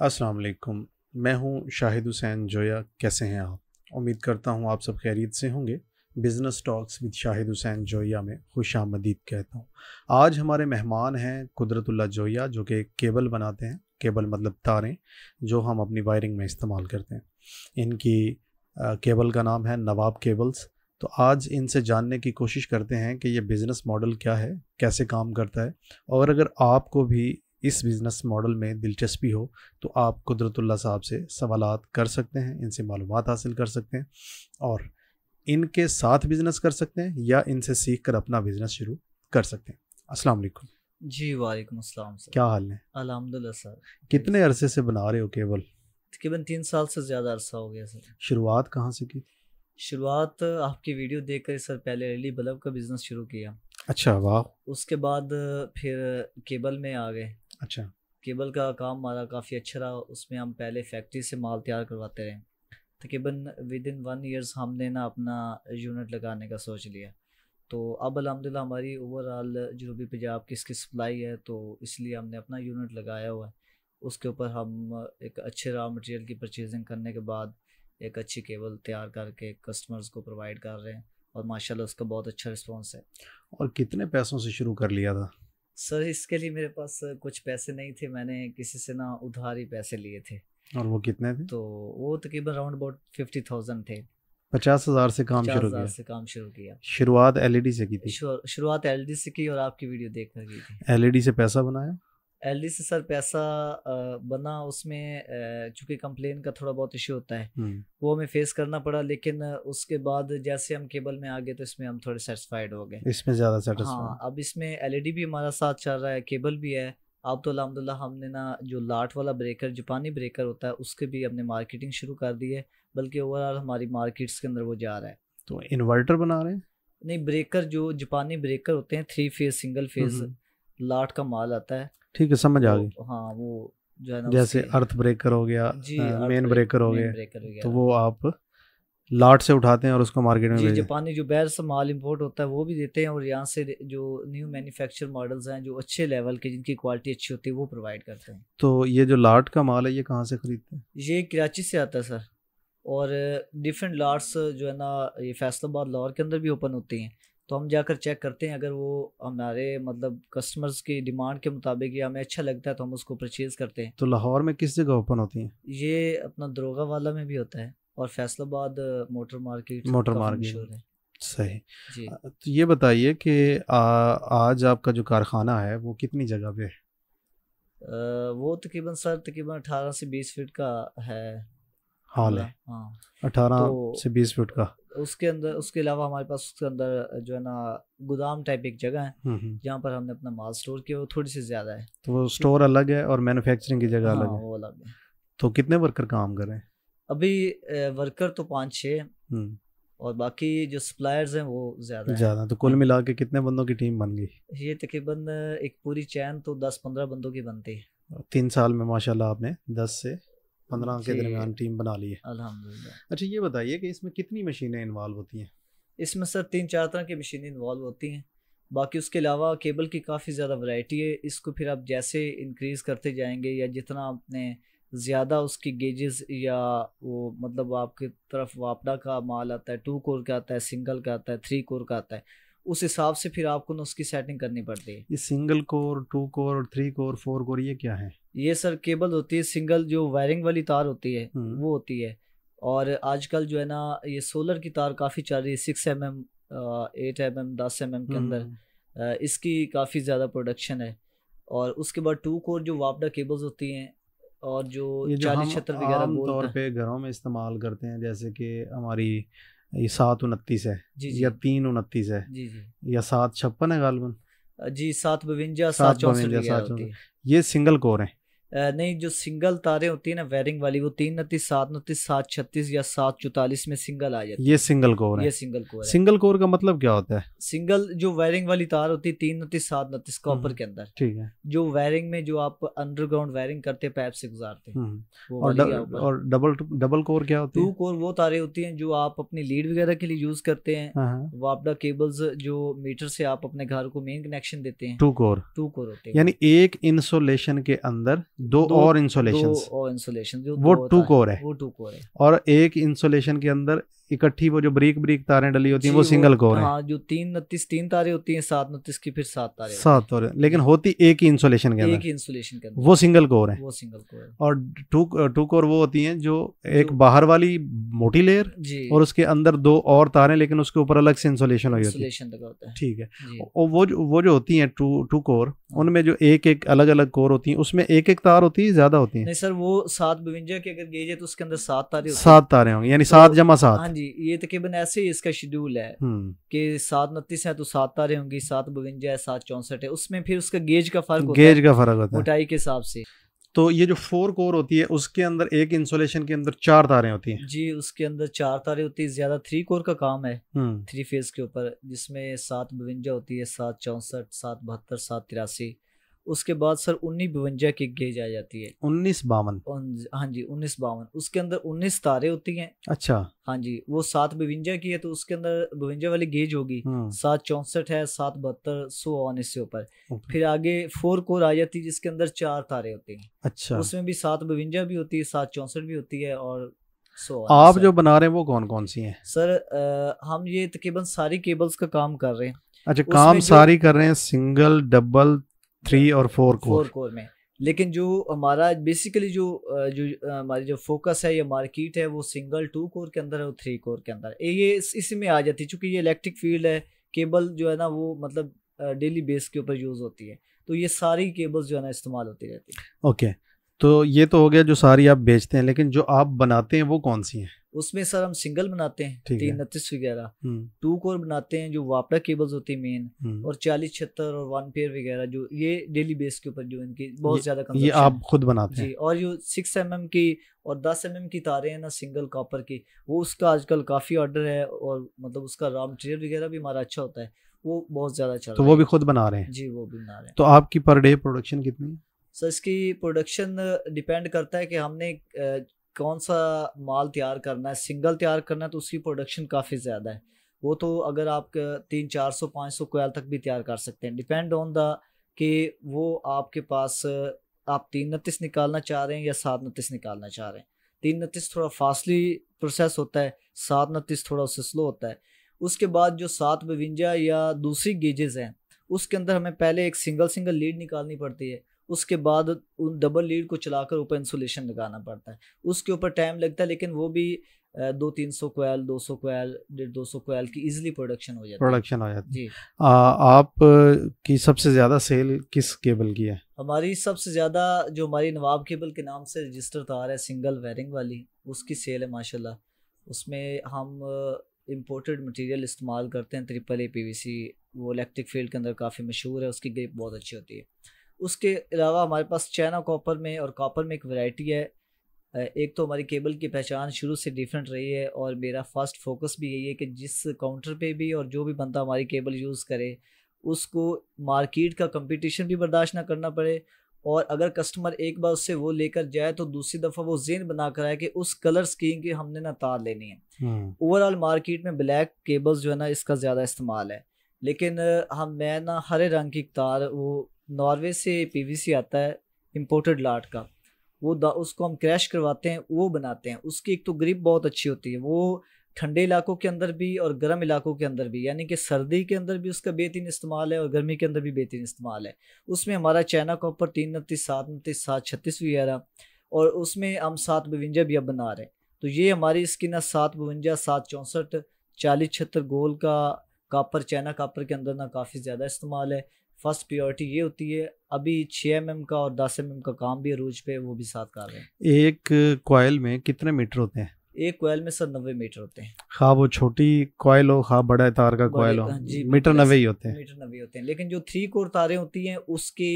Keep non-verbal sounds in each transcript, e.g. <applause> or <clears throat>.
अस्सलाम वालेकुम मैं हूं शाहिद हुसैन जोया कैसे हैं आप उम्मीद करता हूं आप सब खैरियत से होंगे business talks with Shahid Hussain Zoya में खुश आमदीद कहता हूं आज हमारे मेहमान हैं कुदरतुल्ला जोया जो कि केबल बनाते हैं केबल मतलब तारें जो हम अपनी वायरिंग में इस्तेमाल करते हैं इनकी केबल का नाम है नवाब केबल्स तो आज इनसे जानने की कोशिश करते हैं कि ये बिज़नेस मॉडल क्या है कैसे काम करता है और अगर आपको भी इस बिज़नेस मॉडल में दिलचस्पी हो तो आप कुदरतुल्ला साहब से सवाल कर सकते हैं इनसे मालूम हासिल कर सकते हैं और इनके साथ बिज़नेस कर सकते हैं या इनसे सीख कर अपना बिज़नेस शुरू कर सकते हैं अस्सलाम वालेकुम जी वालेकुम अस्सलाम सर क्या हाल है अलहमदिल्ला सर कितने अरसे से बना रहे हो केवल तकरीबन तीन साल से ज़्यादा अरसा हो गया सर शुरुआत कहाँ से की शुरुआत आपकी वीडियो देख कर सर पहले अली बल्ब का बिज़नेस शुरू किया अच्छा वाह उसके बाद फिर केबल में आ गए अच्छा केबल का काम हमारा काफ़ी अच्छा रहा उसमें हम पहले फैक्ट्री से माल तैयार करवाते रहे तकरीबन विद इन वन ईयर्स हमने ना अपना यूनिट लगाने का सोच लिया तो अब अलहमदिल्ला हमारी ओवरऑल जनूबी पंजाब की इसकी सप्लाई है तो इसलिए हमने अपना यूनिट लगाया हुआ है उसके ऊपर हम एक अच्छे रॉ मटेरियल की परचेजिंग करने के बाद एक अच्छी केबल तैयार करके कस्टमर्स को प्रोवाइड कर रहे हैं और माशाल्लाह उसका बहुत अच्छा रिस्पांस है और कितने पैसों से शुरू कर लिया था सर इसके लिए मेरे पास कुछ पैसे नहीं थे मैंने किसी से ना उधार ही पैसे लिए थे और वो कितने थे तो वो तकरीबन राउंड अबाउट फिफ्टी थाउजेंड थे पचास हजार से काम शुरू किया से काम शुरू किया शुरुआत एलईडी e से की थी शुरुआत एलईडी e से की और आपकी वीडियो देख कर की थी एलईडी e से पैसा बनाया एल से सर पैसा बना उसमें चूंकि कंप्लेन का थोड़ा बहुत इशू होता है वो हमें फेस करना पड़ा लेकिन उसके बाद जैसे हम केबल में आ गए तो इसमें हम थोड़े सेटिस्फाइड हो गए इसमें ज़्यादा हाँ अब इसमें एलईडी e भी हमारा साथ चल रहा है केबल भी है अब तो अलहमदिल्ला हमने ना जो लाट वाला ब्रेकर जापानी ब्रेकर होता है उसके भी हमने मार्केटिंग शुरू कर दी है बल्कि ओवरऑल हमारी मार्केट्स के अंदर वो जा रहा है तो इन्वर्टर बना रहे हैं नहीं ब्रेकर जो जापानी ब्रेकर होते हैं three phase single phase lot का माल आता है ठीक है समझ आ गई हाँ वो जो है जैसे अर्थ ब्रेकर हो गया मेन ब्रेकर हाँ, हो गया तो वो आप लाट से उठाते हैं और उसको मार्केट में जी जापानी जो बैर से माल इम्पोर्ट होता है वो भी देते हैं और यहाँ से जो न्यू मैन्युफैक्चर मॉडल्स हैं जो अच्छे लेवल के जिनकी क्वालिटी अच्छी होती है वो प्रोवाइड करते हैं तो ये जो लाट का माल है ये कहाँ से खरीदते हैं ये कराची से आता है सर और डिफरेंट लाट्स जो है ना ये फैसलाबाद लाहौर के अंदर भी ओपन होती हैं तो हम जाकर चेक करते हैं अगर वो हमारे मतलब कस्टमर्स की डिमांड के मुताबिक या हमें अच्छा लगता है तो हम उसको परचेज़ करते हैं तो लाहौर में किस जगह ओपन होती हैं ये अपना दरोगा वाला में भी होता है और Faisalabad motor market motor market है सही तो ये बताइए कि आज आपका जो कारखाना है वो कितनी जगह पे है वो तकरीबन सर तकरीबन अठारह से बीस फीट का है हॉल है हाँ। अठारह तो, से बीस फुट का उसके अंदर उसके अलावा हमारे पास उसके अंदर जो है ना गोदाम टाइप एक जगह है हम्म, हम्म। जहाँ पर हमने अपना माल स्टोर किया वो थोड़ी सी ज्यादा है तो वो स्टोर अलग है और मैन्युफैक्चरिंग की जगह हाँ, अलग है वो अलग है तो कितने वर्कर काम कर रहे हैं अभी वर्कर तो पाँच छः हम्म। और बाकी जो सप्लायर्स हैं वो ज्यादा ज्यादा तो कुल मिला के कितने बंदों की टीम बन गई ये तकरीबन एक पूरी चैन तो दस पंद्रह बंदों की बनती है तीन साल में माशाल्लाह आपने दस से पंद्रह के दरमियान टीम बना ली है अलहमदिल्ला अच्छा ये बताइए कि इसमें कितनी मशीनें इन्वॉल्व होती हैं इसमें सर तीन चार तरह की मशीनें इन्वॉल्व होती हैं बाकी उसके अलावा केबल की काफ़ी ज़्यादा वैरायटी है इसको फिर आप जैसे इंक्रीज़ करते जाएंगे या जितना आपने ज़्यादा उसकी गेजेस या वो मतलब आपकी तरफ वापडा का माल आता है टू कोर का आता है सिंगल का आता है थ्री कोर का आता है उस हिसाब से फिर आपको ना उसकी सेटिंग करनी पड़ती है ये single core two core three core four core ये क्या है ये सर केबल होती है सिंगल जो वायरिंग वाली तार होती है हम्म। वो होती है और आजकल जो है ना ये सोलर की तार काफ़ी चल रही है six M M eight M M दस एम mm एम के अंदर हम्म। इसकी काफ़ी ज़्यादा प्रोडक्शन है और उसके बाद टू कोर जो वापडा केबल्स होती हैं और जो चालीस छत्तर वगैरह तौर पे घरों में इस्तेमाल करते हैं जैसे कि हमारी ये सात उनतीस है जी जी या तीन उनतीस है जी जी या सात छप्पन है गालबन जी सात बवंजा सात चौंसठ ये सिंगल कोर है नहीं जो सिंगल तारे होती है ना वेरिंग वाली वो तीन उन्तीस सात उन्तीस सात छत्तीस या सात चौतालीस में सिंगल आ जाती है ये सिंगल कोर है ये सिंगल कोर सिंगल कोर का मतलब क्या होता है सिंगल जो वायरिंग वाली तार होती है तीन उन्तीस सात उनतीस कॉपर हम्म। के अंदर ठीक है जो वायरिंग में जो आप अंडरग्राउंड वायरिंग करते हैं पैप से गुजारते हैं हम्म। और, और डबल डबल कोर क्या होती है टू कोर वो तारे होती है जो आप अपनी लीड वगैरह के लिए यूज करते हैं हाँ, हाँ। वापडा केबल्स जो मीटर से आप अपने घर को मेन कनेक्शन देते हैं टू कोर टू कोर होते हैं यानी एक इंसोलेशन के अंदर दो, दो और इंसोलेशन और इंसुलेशन जो वो टू कोर है वो टू कोर है और एक इंसोलेशन के अंदर इकट्ठी वो जो ब्रीक ब्रीक तारें डली होती हैं वो सिंगल कोर हाँ, है जो तीन नतीस तीन तारे होती हैं सात नतीस की फिर सात तारे सात तारे लेकिन होती एक ही इंसुलेशन के एक इंसुलेशन के वो सिंगल कोर है वो सिंगल कोर और टू टू कोर वो होती हैं जो एक बाहर वाली मोटी लेयर और उसके अंदर दो और तारे लेकिन उसके ऊपर अलग से इंसुलेशन हुई होती है ठीक है और वो वो जो होती है टू टू कोर उनमें जो एक एक अलग अलग कोर होती है उसमें एक एक तार होती है ज्यादा होती है सर वो सात बवंजा की अगर गेज है तो उसके अंदर सात तारे सात तारे होंगे यानी सात तो जमा सात हाँ जी ये तकरीबन ऐसे ही इसका शेड्यूल है हम्म। कि सात उनतीस है तो सात तारे होंगी सात बवंजा है सात चौंसठ है उसमें फिर उसका गेज का फर्क गेज का फर्क होता है मोटाई के हिसाब से तो ये जो फोर कोर होती है उसके अंदर एक इंसुलेशन के अंदर चार तारे होती हैं जी उसके अंदर चार तारे होती है ज्यादा थ्री कोर का काम है थ्री हम्म। फेज के ऊपर जिसमें सात बवंजा होती है सात चौंसठ सात बहत्तर सात तिरासी उसके बाद सर उन्नीस बवंजा की गेज आ जाती है उन्नीस बावन हाँ जी उन्नीस बावन उसके अंदर उन्नीस तारे होती हैं अच्छा हाँ जी वो सात बवंजा की है तो उसके अंदर बवंजा वाली गेज होगी हाँ। सात चौसठ है सात बहत्तर सौ ऑन इससे ऊपर फिर आगे फोर कोर आ जाती है जिसके अंदर चार तारे होते हैं अच्छा उसमें भी सात बवंजा भी होती है सात चौसठ भी होती है और So, आप जो बना रहे हैं वो कौन कौन सी हैं सर आ, हम ये तकरीबन सारी केबल्स का काम कर रहे हैं अच्छा काम सारी कर रहे हैं सिंगल डबल थ्री और फोर कोर फोर कोर में लेकिन जो हमारा बेसिकली जो जो हमारी जो फोकस है या मार्केट है वो सिंगल टू कोर के अंदर है और थ्री कोर के अंदर ये इसी में आ जाती है चूँकि ये इलेक्ट्रिक फील्ड है केबल जो है ना वो मतलब डेली बेस के ऊपर यूज़ होती है तो ये सारी केबल्स जो है ना इस्तेमाल होती रहती है ओके okay. तो ये तो हो गया जो सारी आप बेचते हैं लेकिन जो आप बनाते हैं वो कौन सी हैं उसमें सर हम सिंगल बनाते हैं तीन नतीस वगैरह हम्म। टू कोर बनाते हैं जो वापरा केबल्स होती है मेन हम्म। और चालीस छहत्तर और वन पेयर वगैरह जो ये डेली बेस के ऊपर जो इनकी बहुत ज्यादा कम ये आप खुद बनाते हैं और जो सिक्स एम mm की और दस एम mm की तारे हैं ना सिंगल कॉपर की वो उसका आजकल काफी ऑर्डर है और मतलब उसका रॉ मटेरियल वगैरह भी हमारा अच्छा होता है वो बहुत ज्यादा अच्छा तो वो भी खुद बना रहे हैं जी वो भी बना रहे हैं तो आपकी पर डे प्रोडक्शन कितनी सर इसकी प्रोडक्शन डिपेंड करता है कि हमने कौन सा माल तैयार करना है सिंगल तैयार करना है तो उसकी प्रोडक्शन काफ़ी ज़्यादा है वो तो अगर आप तीन चार सौ पाँच सौ कोयल तक भी तैयार कर सकते हैं डिपेंड ऑन द कि वो आपके पास आप तीन नतीस निकालना चाह रहे हैं या सात नतीस निकालना चाह रहे हैं तीन नतीस थोड़ा फास्टली प्रोसेस होता है सात नतीस थोड़ा उससे स्लो होता है उसके बाद जो सात बवंजा या दूसरी गेजेज़ हैं उसके अंदर हमें पहले एक सिंगल सिंगल लीड निकालनी पड़ती है उसके बाद उन डबल लीड को चलाकर ऊपर इंसुलेशन लगाना पड़ता है उसके ऊपर टाइम लगता है लेकिन वो भी दो तीन सौ कोयल दो सौ कोयल डेढ़ दो सौ कोयल की इजिली प्रोडक्शन हो जाती है प्रोडक्शन हो जाती है जी आ, आप की सबसे ज़्यादा सेल किस केबल की है हमारी सबसे ज़्यादा जो हमारी नवाब केबल के नाम से रजिस्टर तार तो है सिंगल वायरिंग वाली उसकी सेल है माशाल्लाह उसमें हम इम्पोर्टेड मटेरियल इस्तेमाल करते हैं ट्रिपल ए सी वो इलेक्ट्रिक फील्ड के अंदर काफ़ी मशहूर है उसकी ग्रिप बहुत अच्छी होती है उसके अलावा हमारे पास चाइना कॉपर में और कॉपर में एक वैरायटी है एक तो हमारी केबल की पहचान शुरू से डिफरेंट रही है और मेरा फर्स्ट फोकस भी यही है कि जिस काउंटर पे भी और जो भी बंदा हमारी केबल यूज़ करे उसको मार्केट का कंपटीशन भी बर्दाश्त ना करना पड़े और अगर कस्टमर एक बार उससे वो लेकर जाए तो दूसरी दफ़ा वो जेन बना कर आए कि उस कलर स्कीम की हमने ना तार लेनी है ओवरऑल हम्म। मार्केट में ब्लैक केबल्स जो है ना इसका ज़्यादा इस्तेमाल है लेकिन हम मैं ना हरे रंग की तार वो नॉर्वे से पीवीसी आता है इम्पोर्टेड लाट का वो उसको हम क्रैश करवाते हैं वो बनाते हैं उसकी एक तो ग्रिप बहुत अच्छी होती है वो ठंडे इलाकों के अंदर भी और गर्म इलाकों के अंदर भी यानी कि सर्दी के अंदर भी उसका बेहतरीन इस्तेमाल है और गर्मी के अंदर भी बेहतरीन इस्तेमाल है उसमें हमारा चाइना कॉपर तीन उनतीस सात उनतीस सात छत्तीस वगैरह और उसमें हम सात बवंजा भी अब बना रहे हैं तो ये हमारी स्किन है सात बवंजा सात चौंसठ चालीस छत्तर गोल का कापर चाइना कापर के अंदर ना काफ़ी ज़्यादा इस्तेमाल है फर्स्ट प्योरिटी ये होती है अभी छः एम का और दस एम का काम भी अरूज पे वो भी साथ कर रहे हैं एक कोयल में कितने मीटर होते हैं एक कोयल में सर नब्बे मीटर होते हैं हाँ वो छोटी कोयल हो हाँ बड़ा तार का कोयल हो हाँ मीटर मतलब नब्बे ही होते हैं मीटर नब्बे होते हैं लेकिन जो थ्री कोर तारें होती हैं उसकी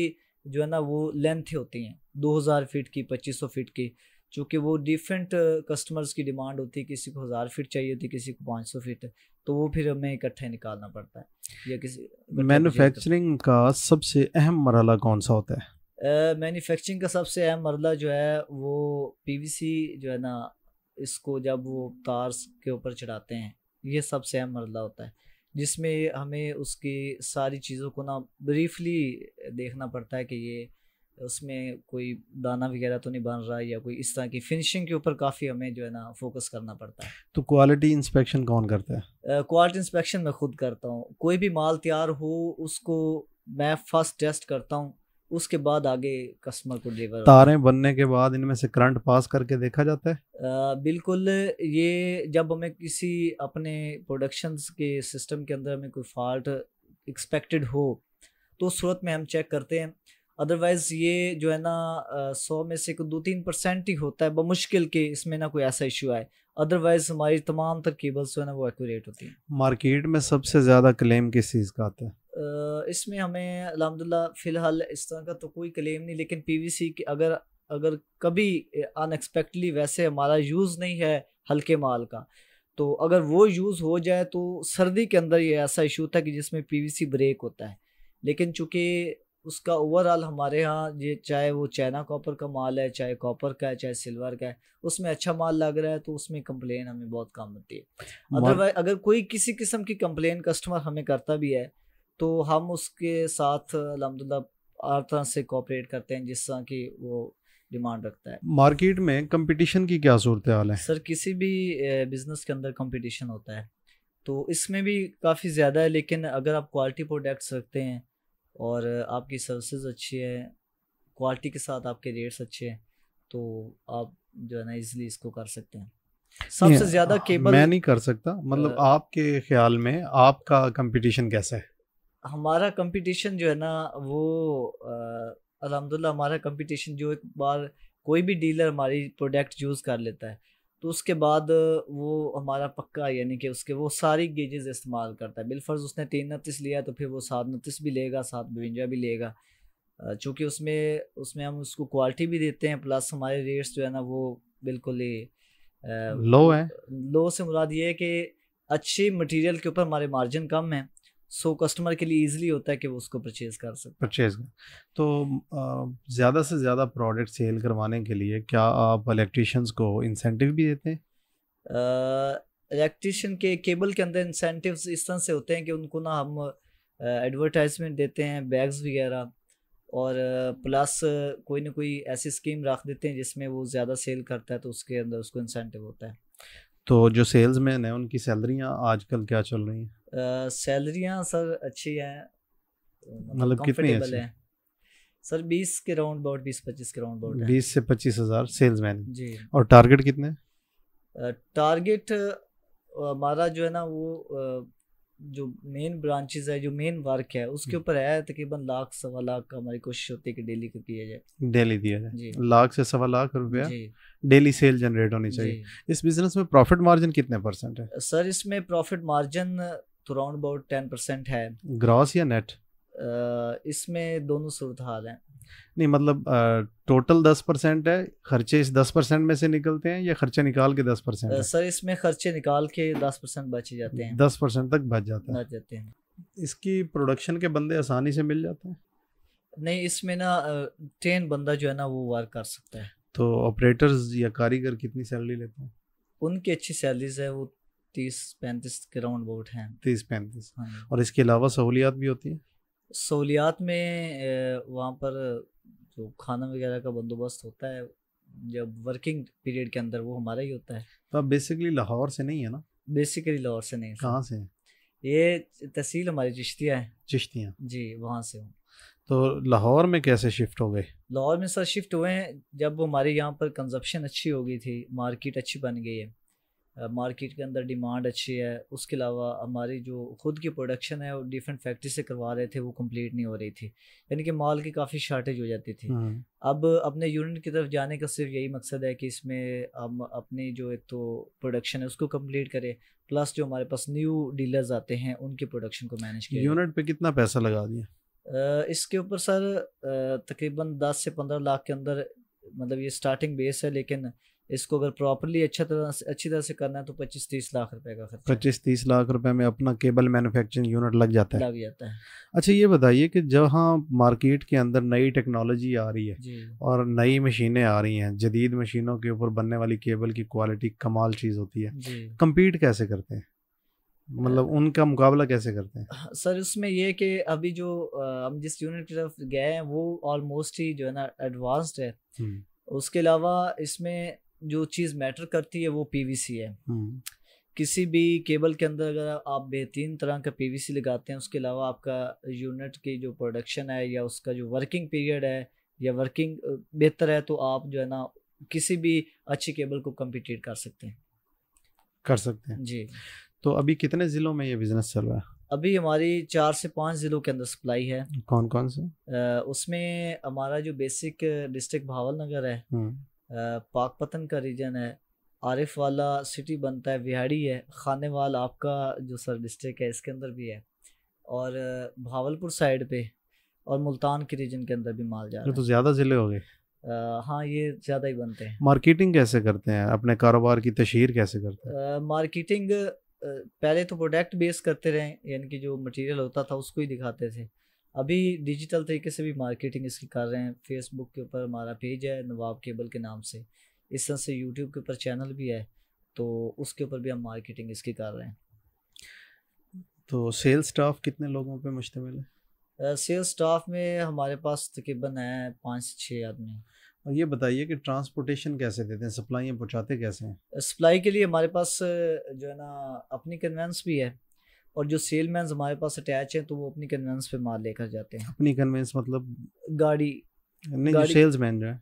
जो है ना वो लेंथ होती हैं 2000 फीट की 2500 फीट की चूँकि वो डिफरेंट कस्टमर्स uh, की डिमांड होती है किसी को हज़ार फीट चाहिए होती है किसी को पाँच सौ फीट तो वो फिर हमें इकट्ठे निकालना पड़ता है या किसी मतलब तो मैन्युफैक्चरिंग का सबसे अहम मरला कौन सा होता है मैन्युफैक्चरिंग uh, का सबसे अहम मरला जो है वो पीवीसी जो है ना इसको जब वो तार के ऊपर चढ़ाते हैं ये सबसे अहम मरला होता है जिसमें हमें उसकी सारी चीज़ों को ना ब्रीफली देखना पड़ता है कि ये उसमें कोई दाना वगैरह तो नहीं बन रहा या कोई इस तरह की फिनिशिंग के ऊपर काफ़ी हमें जो है ना फोकस करना पड़ता है तो क्वालिटी इंस्पेक्शन कौन करता है क्वालिटी इंस्पेक्शन मैं खुद करता हूँ कोई भी माल तैयार हो उसको मैं फर्स्ट टेस्ट करता हूँ उसके बाद आगे कस्टमर को डिलीवर तारे बनने के बाद इनमें से करंट पास करके देखा जाता है आ, बिल्कुल ये जब हमें किसी अपने प्रोडक्शन के सिस्टम के अंदर हमें कोई फॉल्ट एक्सपेक्टेड हो तो उस सूरत में हम चेक करते हैं अदरवाइज ये जो है ना सौ में से दो तीन परसेंट ही होता है बमुश्किल के इसमें ना कोई ऐसा इशू आए अदरवाइज हमारी तमाम केबल्स जो है ना वो एक्यूरेट होती हैं मार्केट में सबसे ज़्यादा क्लेम किस चीज़ का आता है इसमें हमें अलहमदिल्ला फ़िलहाल इस तरह का तो कोई क्लेम नहीं लेकिन पीवीसी की अगर अगर कभी अनएक्सपेक्टली वैसे हमारा यूज़ नहीं है हल्के माल का तो अगर वो यूज़ हो जाए तो सर्दी के अंदर ये ऐसा इशू था कि जिसमें पीवीसी ब्रेक होता है लेकिन चूँकि उसका ओवरऑल हमारे यहाँ ये चाहे वो चाइना कॉपर का माल है चाहे कॉपर का है चाहे सिल्वर का है उसमें अच्छा माल लग रहा है तो उसमें कंप्लेन हमें बहुत कम होती है अदरवाइज अगर कोई किसी किस्म की कंप्लेन कस्टमर हमें करता भी है तो हम उसके साथ अलहमदिल्ला हर तरह से कॉपरेट करते हैं जिस तरह की वो डिमांड रखता है मार्केट में कंपटीशन की क्या सूरत हाल है सर किसी भी बिजनेस के अंदर कंपटीशन होता है तो इसमें भी काफ़ी ज़्यादा है लेकिन अगर आप क्वालिटी प्रोडक्ट्स रखते हैं और आपकी सर्विसेज अच्छी है क्वालिटी के साथ आपके रेट्स अच्छे हैं तो आप जो है ना इजिली इसको कर सकते हैं सबसे ज्यादा केबल मैं नहीं कर सकता मतलब आ, आपके ख्याल में आपका कंपटीशन कैसा है हमारा कंपटीशन जो है ना वो अलहमदुल्ला हमारा कंपटीशन जो एक बार कोई भी डीलर हमारी प्रोडक्ट यूज़ कर लेता है तो उसके बाद वो हमारा पक्का यानी कि उसके वो सारी गेजेस इस्तेमाल करता है बिलफर्ज उसने तीन नतीस लिया तो फिर वो सात नतीस भी लेगा सात बवंजा भी लेगा चूँकि उसमें उसमें हम उसको क्वालिटी भी देते हैं प्लस हमारे रेट्स जो है ना वो बिल्कुल ही लो है लो से मुराद ये है कि अच्छी मटेरियल के ऊपर हमारे मार्जिन कम हैं सो so, कस्टमर के लिए इजीली होता है कि वो उसको परचेज कर सकते परचेज कर तो ज़्यादा से ज़्यादा प्रोडक्ट सेल करवाने के लिए क्या आप इलेक्ट्रिशियंस को इंसेंटिव भी देते हैं इलेक्ट्रिशियन के केबल के अंदर इंसेंटिव इस तरह से होते हैं कि उनको ना हम एडवर्टाइजमेंट देते हैं बैग्स वगैरह और प्लस कोई ना कोई ऐसी स्कीम रख देते हैं जिसमें वो ज़्यादा सेल करता है तो उसके अंदर उसको इंसेंटिव होता है तो जो सेल्स मैन है उनकी सैलरियाँ आजकल क्या चल रही हैं सैलरियाँ सर अच्छी हैं तो मतलब, मतलब कितनी है सर बीस के राउंड अबाउट बीस पच्चीस के राउंड अबाउट बीस से पच्चीस हज़ार सेल्स मैन जी और टारगेट कितने टारगेट हमारा जो है ना वो जो मेन ब्रांचेज है जो मेन वर्क है उसके हम्म। ऊपर है तकरीबन लाख सवा लाख का हमारी कोशिश होती है कि डेली को किया जाए डेली दिया जाए लाख से सवा लाख रुपया डेली सेल जनरेट होनी चाहिए इस बिजनेस में प्रॉफिट मार्जिन कितने परसेंट है सर इसमें profit margin around about ten percent है ग्रॉस या नेट इसमें दोनों सूरत हाल हैं नहीं मतलब टोटल दस परसेंट है खर्चे इस दस परसेंट में से निकलते हैं या खर्चे निकाल के दस परसेंट सर इसमें खर्चे निकाल के दस परसेंट बच जाते हैं दस परसेंट तक बच जाते हैं बच जाते हैं इसकी प्रोडक्शन के बंदे आसानी से मिल जाते हैं नहीं इसमें ना टेन बंदा जो है ना वो वर्क कर सकता है तो ऑपरेटर्स या कारीगर कितनी सैलरी लेते हैं उनकी अच्छी सैलरीज है वो तीस पैंतीस के राउंड अबाउट हैं तीस पैंतीस हाँ। और इसके अलावा सहूलियात भी होती है सहूलियात में वहाँ पर जो खाना वगैरह का बंदोबस्त होता है जब वर्किंग पीरियड के अंदर वो हमारा ही होता है तो बेसिकली लाहौर से नहीं है ना बेसिकली लाहौर से नहीं कहाँ से ये तहसील हमारी चिश्तियाँ है चिश्तियाँ जी वहाँ से हूँ तो लाहौर में कैसे शिफ्ट हो गए लाहौर में सर शिफ्ट हुए हैं जब हमारे यहाँ पर कंजप्शन अच्छी हो गई थी मार्केट अच्छी बन गई है मार्केट के अंदर डिमांड अच्छी है उसके अलावा हमारी जो खुद की प्रोडक्शन है वो डिफरेंट फैक्ट्री से करवा रहे थे वो कंप्लीट नहीं हो रही थी यानी कि माल की काफ़ी शार्टेज हो जाती थी हम्म। अब अपने यूनिट की तरफ जाने का सिर्फ यही मकसद है कि इसमें हम अपनी जो एक तो प्रोडक्शन है उसको कंप्लीट करें प्लस जो हमारे पास न्यू डीलर्स आते हैं उनकी प्रोडक्शन को मैनेज करें यूनिट पर कितना पैसा लगा दिया इसके ऊपर सर तकरीबन दस से पंद्रह लाख के अंदर मतलब ये स्टार्टिंग बेस है लेकिन इसको अगर प्रॉपरली अच्छा तरह से अच्छी तरह से करना है तो पच्चीस तीस लाख रुपए का खर्चा पच्चीस तीस लाख रुपए में अपना केबल मैन्युफैक्चरिंग यूनिट लग जाता है लग जाता है अच्छा ये बताइए कि जहाँ मार्केट के अंदर नई टेक्नोलॉजी आ रही है और नई मशीनें आ रही हैं जदीद मशीनों के ऊपर बनने वाली केबल की क्वालिटी कमाल चीज़ होती है कम्पीट कैसे करते हैं मतलब उनका मुकाबला कैसे करते हैं हाँ, सर इसमें यह कि अभी जो हम जिस यूनिट की तरफ गए हैं वो ऑलमोस्ट ही जो है ना एडवांस्ड है हम्म। उसके अलावा इसमें जो चीज़ मैटर करती है वो पीवीसी है हम्म। किसी भी केबल के अंदर अगर आप बेहतरीन तरह का पीवीसी लगाते हैं उसके अलावा आपका यूनिट की जो प्रोडक्शन है या उसका जो वर्किंग पीरियड है या वर्किंग बेहतर है तो आप जो है ना किसी भी अच्छी केबल को कम्पिटेट कर सकते हैं कर सकते हैं जी तो अभी कितने ज़िलों में ये बिज़नेस चल रहा है अभी हमारी चार से पाँच ज़िलों के अंदर सप्लाई है कौन कौन से उसमें हमारा जो बेसिक डिस्ट्रिक्ट भावल नगर है हम्म। पाक पतन का रीजन है आरिफ वाला सिटी बनता है बिहाड़ी है वाल आपका जो सर डिस्ट्रिक्ट है इसके अंदर भी है और भावलपुर साइड पे और मुल्तान के रीजन के अंदर भी माल जा तो रहा है तो ज़्यादा ज़िले हो गए हाँ ये ज़्यादा ही बनते हैं मार्केटिंग कैसे करते हैं अपने कारोबार की तशहर कैसे करते हैं मार्केटिंग पहले तो प्रोडक्ट बेस करते रहे यानी कि जो मटेरियल होता था उसको ही दिखाते थे अभी डिजिटल तरीके से भी मार्केटिंग इसकी कर रहे हैं फेसबुक के ऊपर हमारा पेज है नवाब केबल के नाम से इस तरह से यूट्यूब के ऊपर चैनल भी है तो उसके ऊपर भी हम मार्केटिंग इसकी कर रहे हैं तो सेल्स स्टाफ कितने लोगों पर मुश्तमिल है सेल्स स्टाफ में हमारे पास तकरीबन है पाँच से छः आदमी और ये बताइए कि ट्रांसपोर्टेशन कैसे देते हैं सप्लाई पहुँचाते कैसे हैं सप्लाई के लिए हमारे पास जो है ना अपनी कन्वेंस भी है और जो सेलमैन हमारे पास अटैच हैं तो वो अपनी कन्वेंस पे माल लेकर जाते हैं अपनी कन्वेंस मतलब गाड़ी नहीं सेल्समैन जो है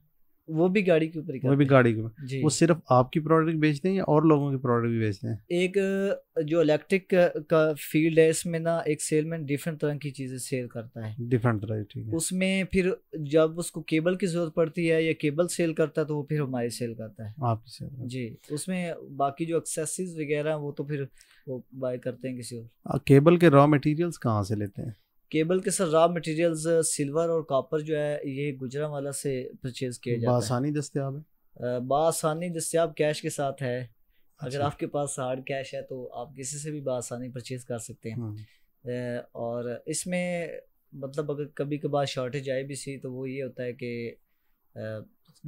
वो भी गाड़ी के ऊपर वो भी गाड़ी के ऊपर वो सिर्फ आपकी प्रोडक्ट बेचते हैं या और लोगों की प्रोडक्ट भी बेचते हैं एक जो इलेक्ट्रिक का फील्ड है इसमें ना एक सेलमैन डिफरेंट तरह की चीजें सेल करता है डिफरेंट तरह ठीक है उसमें फिर जब उसको केबल की जरूरत पड़ती है या केबल सेल करता है तो वो फिर हमारी सेल करता है आप सेल जी उसमें बाकी जो एक्सेसरीज वगैरह वो तो फिर वो बाय करते हैं किसी और केबल के रॉ मटेरियल्स कहाँ से लेते हैं केबल के सर रॉ मटेरियल्स सिल्वर और कॉपर जो है ये गुजरा वाला से परचेज किया जाता है आसानी दस्तियाब है uh, बासानी दस्तियाब कैश के साथ है अच्छा। अगर आपके पास हार्ड कैश है तो आप किसी से भी बासानी परचेज कर सकते हैं हम्म। uh, और इसमें मतलब अगर कभी कभार शॉर्टेज आए भी सी तो वो ये होता है कि uh,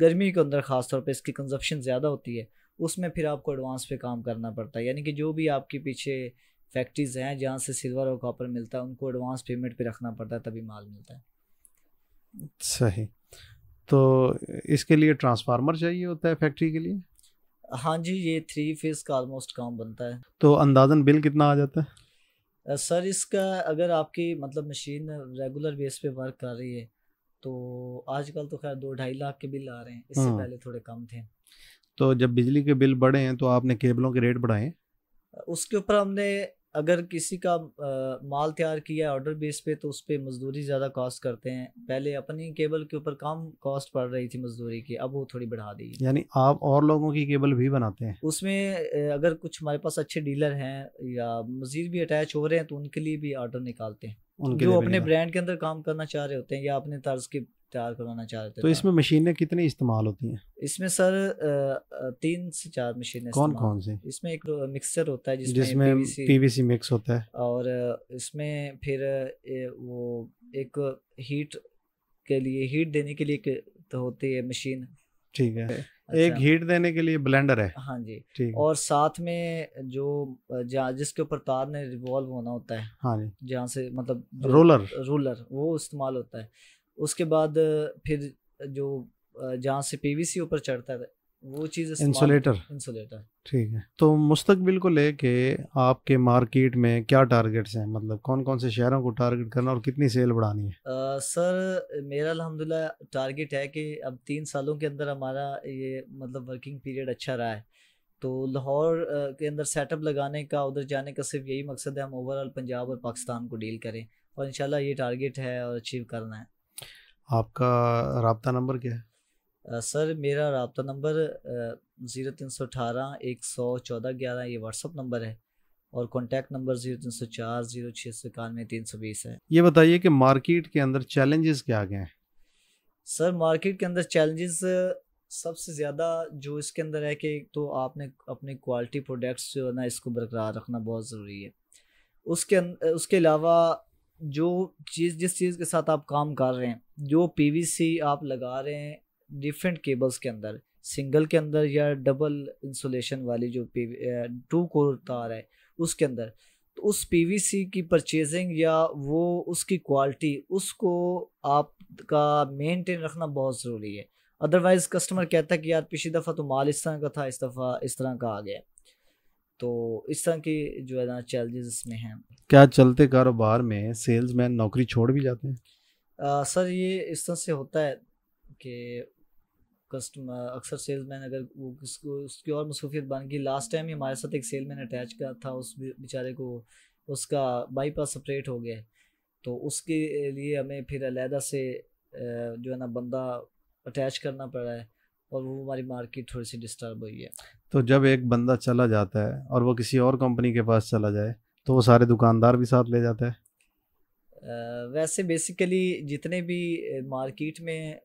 गर्मी के अंदर ख़ास तौर पे इसकी कंजप्शन ज़्यादा होती है उसमें फिर आपको एडवांस पे काम करना पड़ता है यानी कि जो भी आपके पीछे फैक्ट्रीज हैं जहाँ से सिल्वर और कॉपर मिलता है उनको एडवांस पेमेंट पे रखना पड़ता है तभी माल मिलता है सही तो इसके लिए ट्रांसफार्मर चाहिए होता है फैक्ट्री के लिए हाँ जी ये थ्री फेज का ऑलमोस्ट काम बनता है तो अंदाजन बिल कितना आ जाता है सर इसका अगर आपकी मतलब मशीन रेगुलर बेस पे वर्क कर रही है तो आजकल तो खैर दो ढाई लाख के बिल आ रहे हैं इससे हाँ। पहले थोड़े कम थे तो जब बिजली के बिल बढ़े हैं तो आपने केबलों के रेट बढ़ाए उसके ऊपर हमने अगर किसी का आ, माल तैयार किया है ऑर्डर बेस पे तो उस पर मजदूरी ज़्यादा कॉस्ट करते हैं पहले अपनी केबल के ऊपर कम कॉस्ट पड़ रही थी मजदूरी की अब वो थोड़ी बढ़ा दी यानी आप और लोगों की केबल भी बनाते हैं उसमें अगर कुछ हमारे पास अच्छे डीलर हैं या मजीद भी अटैच हो रहे हैं तो उनके लिए भी ऑर्डर निकालते हैं उनके जो अपने ब्रांड के अंदर काम करना चाह रहे होते हैं या अपने तर्ज के तैयार करवाना चाहते तो इसमें मशीनें कितनी इस्तेमाल होती हैं इसमें सर तीन से चार मशीनें कौन कौन सी इसमें एक मिक्सर होता है जिसमें पीवीसी मिक्स होता है और इसमें फिर वो एक हीट के लिए हीट देने के लिए तो होती है मशीन ठीक है अच्छा। एक हीट देने के लिए ब्लेंडर है हाँ जी ठीक और साथ में जो जिसके ऊपर तार ने रिवॉल्व होना होता है हाँ जी जहाँ से मतलब रोलर रोलर वो इस्तेमाल होता है उसके बाद फिर जो जहाँ से पीवीसी ऊपर चढ़ता है वो चीज़ इंसुलेटर इंसुलेटर ठीक है तो मुस्तकबिल को लेके आपके मार्केट में क्या टारगेट्स हैं मतलब कौन कौन से शहरों को टारगेट करना और कितनी सेल बढ़ानी है आ, सर मेरा अलहमदिल्ला टारगेट है कि अब तीन सालों के अंदर हमारा ये मतलब वर्किंग पीरियड अच्छा रहा है तो लाहौर के अंदर सेटअप लगाने का उधर जाने का सिर्फ यही मकसद है हम ओवरऑल पंजाब और पाकिस्तान को डील करें और इंशाल्लाह ये टारगेट है और अचीव करना है आपका रबता नंबर क्या है सर मेरा रबता नंबर ज़ीरो तीन सौ अठारह एक सौ चौदह ग्यारह ये व्हाट्सअप नंबर है और कॉन्टैक्ट नंबर ज़ीरो तीन सौ चार ज़ीरो छः सौ इक्यानवे तीन सौ बीस है ये बताइए कि मार्केट के अंदर चैलेंजेस क्या आ गए हैं सर मार्केट के अंदर चैलेंजेस सबसे ज़्यादा जो इसके अंदर है कि तो आपने अपने क्वालिटी प्रोडक्ट्स जो है ना इसको बरकरार रखना बहुत ज़रूरी है उसके अं, उसके अलावा जो चीज़ जिस चीज़ के साथ आप काम कर रहे हैं जो पीवीसी आप लगा रहे हैं डिफरेंट केबल्स के अंदर सिंगल के अंदर या डबल इंसुलेशन वाली जो पी टू को तार है उसके अंदर तो उस पीवीसी की परचेजिंग या वो उसकी क्वालिटी उसको आपका मेंटेन रखना बहुत ज़रूरी है अदरवाइज़ कस्टमर कहता है कि यार पिछली दफ़ा तो माल इस तरह का था इस दफ़ा इस तरह का आ गया तो इस तरह के जो है ना चैलेंजेस इसमें हैं क्या चलते कारोबार में सेल्समैन नौकरी छोड़ भी जाते हैं आ, सर ये इस तरह से होता है कि कस्टमर अक्सर सेल्समैन अगर वो किसको उसकी और मसरूफियत बन गई लास्ट टाइम ही हमारे साथ एक सेलमैन अटैच का था उस बेचारे को उसका बाईपास सेपरेट हो गया तो उसके लिए हमें फिर अलहदा से जो है ना बंदा अटैच करना पड़ा है और वो हमारी मार्केट थोड़ी सी डिस्टर्ब हुई है तो जब एक बंदा चला जाता है और वो किसी और कंपनी के पास चला जाए तो वो सारे दुकानदार भी साथ ले जाता है आ, वैसे बेसिकली जितने भी मार्केट में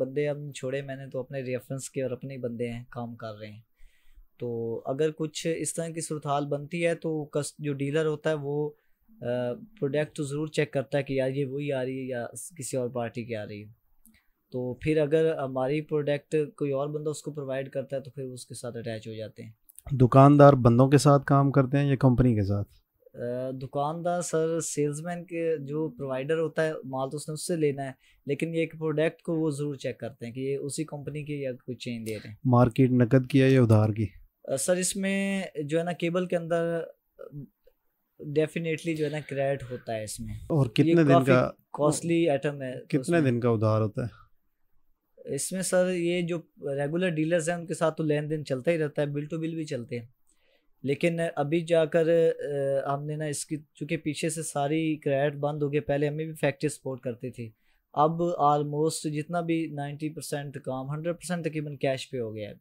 बंदे अब छोड़े मैंने तो अपने रेफरेंस के और अपने बंदे हैं काम कर रहे हैं तो अगर कुछ इस तरह की सूरत हाल बनती है तो कस जो डीलर होता है वो प्रोडक्ट तो ज़रूर चेक करता है कि यार ये वही आ रही है या किसी और पार्टी की आ रही है तो फिर अगर हमारी प्रोडक्ट कोई और बंदा उसको प्रोवाइड करता है तो फिर उसके साथ अटैच हो जाते हैं दुकानदार बंदों के साथ काम करते हैं या कंपनी के साथ दुकानदार सर सेल्समैन के जो प्रोवाइडर होता है माल तो उसने उससे लेना है लेकिन ये एक प्रोडक्ट को वो ज़रूर चेक करते हैं कि ये उसी कंपनी के या कुछ चेंज दे रहे हैं मार्केट नकद की है या उधार की सर इसमें जो है ना केबल के अंदर डेफिनेटली जो है ना क्रेडिट होता है इसमें और कितने दिन का कॉस्टली आइटम है तो कितने तो दिन का उधार होता है इसमें सर ये जो रेगुलर डीलर्स हैं उनके साथ तो लेन देन चलता ही रहता है बिल टू तो बिल भी चलते हैं लेकिन अभी जाकर हमने ना इसकी चूँकि पीछे से सारी क्रेडिट बंद हो गए पहले हमें भी फैक्ट्री सपोर्ट करती थी अब आलमोस्ट जितना भी नाइन्टी परसेंट काम हंड्रेड परसेंट तकरीबन कैश पे हो गया है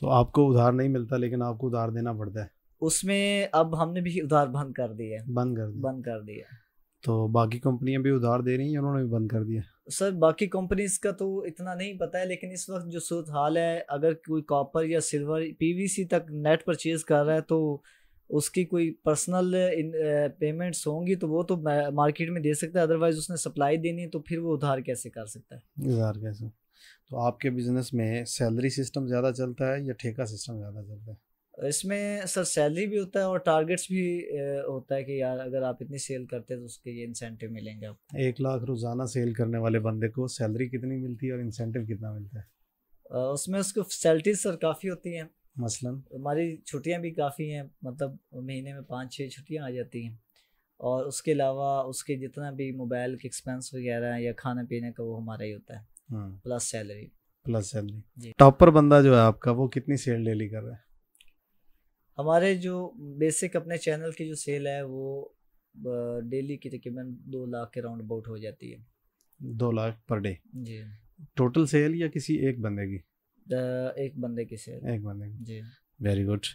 तो आपको उधार नहीं मिलता लेकिन आपको उधार देना पड़ता है उसमें अब हमने भी उधार बंद कर दिया बंद कर दिया बंद कर दिया तो बाकी कंपनियां भी उधार दे रही हैं उन्होंने भी बंद कर दिया सर बाकी कंपनीज का तो इतना नहीं पता है लेकिन इस वक्त जो सूरत हाल है अगर कोई कॉपर या सिल्वर पीवीसी तक नेट परचेज कर रहा है तो उसकी कोई पर्सनल पेमेंट्स होंगी तो वो तो मार्केट में दे सकता है अदरवाइज उसने सप्लाई देनी है तो फिर वो उधार कैसे कर सकता है उधार कैसे तो आपके बिजनेस में सैलरी सिस्टम ज़्यादा चलता है या ठेका सिस्टम ज़्यादा चलता है इसमें सर सैलरी भी होता है और टारगेट्स भी होता है कि यार अगर आप इतनी सेल करते हैं तो उसके ये इंसेंटिव मिलेंगे आपको एक लाख रोजाना सेल करने वाले बंदे को सैलरी कितनी मिलती है और इंसेंटिव कितना मिलता है उसमें उसको सैलरी सर काफ़ी होती हैं मसलन हमारी छुट्टियाँ भी काफ़ी हैं मतलब महीने में पाँच छः छुट्टियाँ आ जाती हैं और उसके अलावा उसके जितना भी मोबाइल के एक्सपेंस वगैरह या खाना पीने का वो हमारा ही होता है हम्म। Plus salary plus salary topper बंदा जो है आपका वो कितनी सेल डेली कर रहा है हमारे जो बेसिक अपने चैनल की जो सेल है वो डेली की तकरीबन दो लाख के राउंड अबाउट हो जाती है दो लाख पर डे जी टोटल सेल या किसी एक बंदे की एक बंदे की सेल एक बंदे की जी वेरी गुड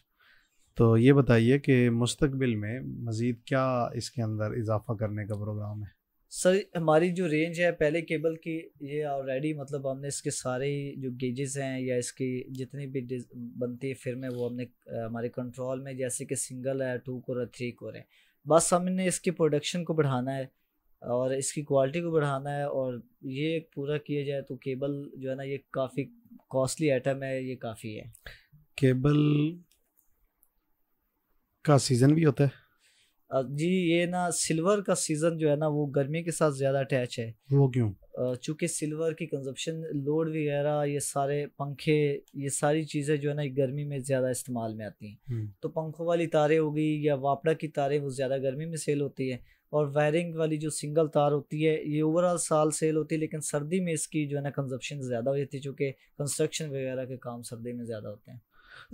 तो ये बताइए कि मुस्तकबिल में मज़ीद क्या इसके अंदर इजाफा करने का प्रोग्राम है सर हमारी जो रेंज है पहले केबल की ये ऑलरेडी मतलब हमने इसके सारे जो गेजेस हैं या इसकी जितनी भी बनती है फिर में वो हमने हमारे कंट्रोल में जैसे कि सिंगल है टू कोर है थ्री कोर है बस हमने इसकी प्रोडक्शन को बढ़ाना है और इसकी क्वालिटी को बढ़ाना है और ये पूरा किया जाए तो केबल जो है ना ये काफ़ी कॉस्टली आइटम है ये काफ़ी है केबल का सीज़न भी होता है जी ये ना सिल्वर का सीजन जो है ना वो गर्मी के साथ ज्यादा अटैच है वो क्यों चूंकि सिल्वर की कंजप्शन लोड वगैरह ये सारे पंखे ये सारी चीजें जो है ना गर्मी में ज्यादा इस्तेमाल में आती हैं हम्म। तो पंखों वाली तारें हो गई या वापड़ा की तारें वो ज्यादा गर्मी में सेल होती है और वायरिंग वाली जो सिंगल तार होती है ये ओवरऑल साल सेल होती है लेकिन सर्दी में इसकी जो है ना कंजप्शन ज़्यादा हो जाती है चूंकि कंस्ट्रक्शन वगैरह के काम सर्दी में ज़्यादा होते हैं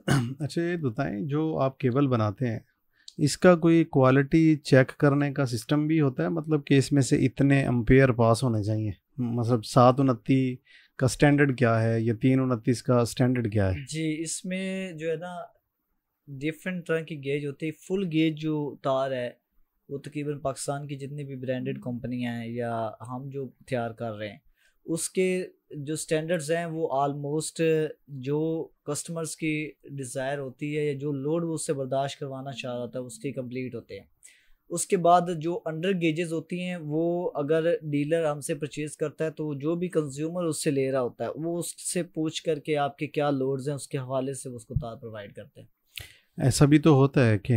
<clears throat> अच्छा ये बताएं जो आप केबल बनाते हैं इसका कोई क्वालिटी चेक करने का सिस्टम भी होता है मतलब कि इसमें से इतने अम्पेयर पास होने चाहिए मतलब सात उनती का स्टैंडर्ड क्या है या तीन उनतीस का स्टैंडर्ड क्या है जी इसमें जो है ना डिफरेंट तरह की गेज होती है फुल गेज जो तार है वो तकरीबन पाकिस्तान की जितनी भी ब्रांडेड कंपनियां हैं या हम जो तैयार कर रहे हैं उसके जो स्टैंडर्ड्स हैं वो आलमोस्ट जो कस्टमर्स की डिज़ायर होती है या जो लोड वो उससे बर्दाश्त करवाना चाह रहा था उसके कंप्लीट होते हैं उसके बाद जो अंडर गेजेस होती हैं वो अगर डीलर हमसे परचेज़ करता है तो जो भी कंज्यूमर उससे ले रहा होता है वो उससे पूछ करके आपके क्या लोड्स हैं उसके हवाले से उसको तार प्रोवाइड करते हैं ऐसा भी तो होता है कि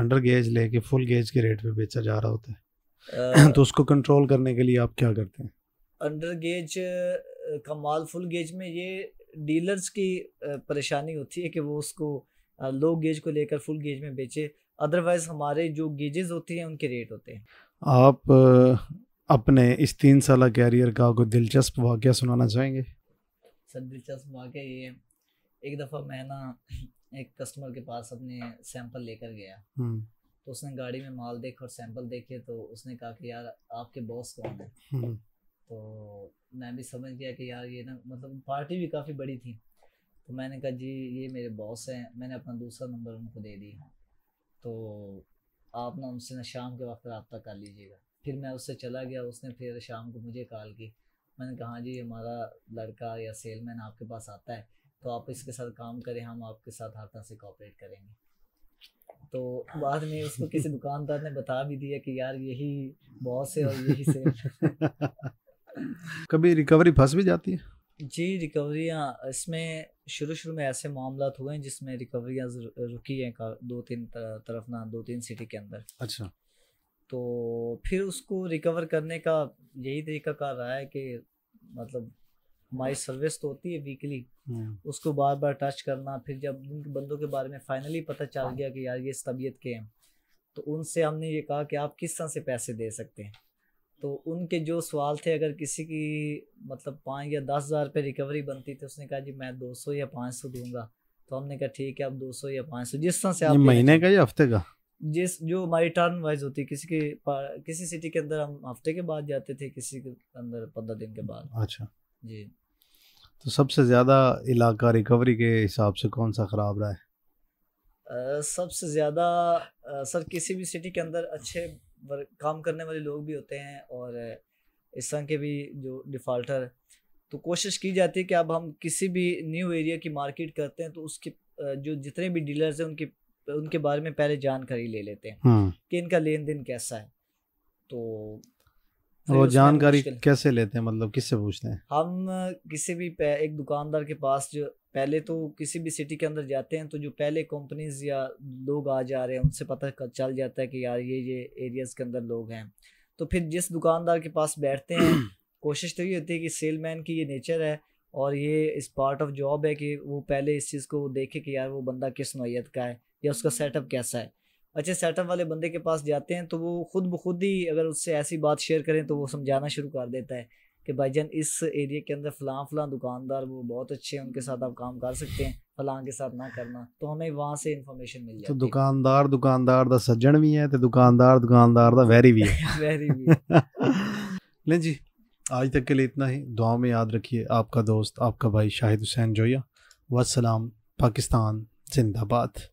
अंडर गेज लेके फुल गेज के रेट पे बेचा जा रहा होता है आ, तो उसको कंट्रोल करने के लिए आप क्या करते हैं अंडर गेज का माल फुल गेज में ये डीलर्स की परेशानी होती है कि वो उसको लो गेज को लेकर फुल गेज में बेचे अदरवाइज हमारे जो गेजेस होते हैं उनके रेट होते हैं आप अपने इस तीन साल कैरियर का कोई दिलचस्प वाक्य सुनाना चाहेंगे सर दिलचस्प वाक्य ये एक दफ़ा मैं ना एक कस्टमर के पास अपने सैंपल लेकर गया हम्म। तो उसने गाड़ी में माल देखा और सैंपल देखे तो उसने कहा कि यार आपके बॉस कौन है हम्म। तो मैं भी समझ गया कि यार ये ना मतलब पार्टी भी काफ़ी बड़ी थी तो मैंने कहा जी ये मेरे बॉस हैं मैंने अपना दूसरा नंबर उनको दे दिया तो आप ना उनसे ना शाम के वक्त रबता कर लीजिएगा फिर मैं उससे चला गया उसने फिर शाम को मुझे कॉल की मैंने कहा हाँ जी हमारा लड़का या सेलमैन आपके पास आता है तो आप इसके साथ काम करें हम आपके साथ हर तरह से कॉपरेट करेंगे तो बाद में उसको किसी दुकानदार ने बता भी दिया कि यार यही बॉस है और यही सेल <laughs> कभी रिकवरी फंस भी जाती है जी रिकवरियाँ इसमें शुरू शुरू में ऐसे मामला हुए हैं जिसमें रिकवरियाँ रुकी हैं दो तीन तरफ ना दो तीन सिटी के अंदर अच्छा तो फिर उसको रिकवर करने का यही तरीका कार रहा है कि मतलब हमारी सर्विस तो होती है वीकली उसको बार बार टच करना फिर जब उन बंदों के बारे में फाइनली पता चल गया कि यार ये इस तबीयत के हैं तो उनसे हमने ये कहा कि आप किस तरह से पैसे दे सकते हैं तो उनके जो सवाल थे अगर किसी की मतलब पाँच या दस हज़ार रुपये रिकवरी बनती थी उसने कहा जी मैं दो सौ या पाँच सौ दूंगा तो हमने कहा ठीक है आप दो सौ या पाँच सौ जिस तरह से आप महीने का या हफ्ते का जिस जो हमारी टर्न वाइज होती किसी की किसी सिटी के अंदर हम हफ्ते के बाद जाते थे किसी के अंदर पंद्रह दिन के बाद अच्छा जी तो सबसे ज़्यादा इलाका रिकवरी के हिसाब से कौन सा ख़राब रहा है सबसे ज़्यादा सर किसी भी सिटी के अंदर अच्छे काम करने वाले लोग भी होते हैं और इस तरह के भी जो डिफ़ाल्टर तो कोशिश की जाती है कि अब हम किसी भी न्यू एरिया की मार्केट करते हैं तो उसके जो जितने भी डीलर्स हैं उनके उनके बारे में पहले जानकारी ले लेते हैं हम्म। कि इनका लेन देन कैसा है तो वो जानकारी कैसे लेते हैं मतलब किससे पूछते हैं हम किसी भी एक दुकानदार के पास जो पहले तो किसी भी सिटी के अंदर जाते हैं तो जो पहले कंपनीज या लोग आ जा रहे हैं उनसे पता चल जाता है कि यार ये ये एरियाज के अंदर लोग हैं तो फिर जिस दुकानदार के पास बैठते हैं <clears throat> कोशिश तो ये होती है कि सेलमैन की ये नेचर है और ये इस पार्ट ऑफ जॉब है कि वो पहले इस चीज़ को देखे कि यार वो बंदा किस नोयत का है या उसका सेटअप कैसा है अच्छे सेटअप वाले बंदे के पास जाते हैं तो वो खुद ब खुद ही अगर उससे ऐसी बात शेयर करें तो वो समझाना शुरू कर देता है कि भाई जान इस एरिया के अंदर फ़लां फ़लां दुकानदार वो बहुत अच्छे हैं उनके साथ आप काम कर सकते हैं फलां के साथ ना करना तो हमें वहाँ से इन्फॉर्मेशन मिल तो जाती तो दुकानदार दुकानदार का सज्जन भी है तो दुकानदार दुकानदार का वैरी भी है <laughs> वैरी भी <laughs> लें जी आज तक के लिए इतना ही दुआ में याद रखिए आपका दोस्त आपका भाई शाहिद हुसैन जोया वसलाम पाकिस्तान जिंदाबाद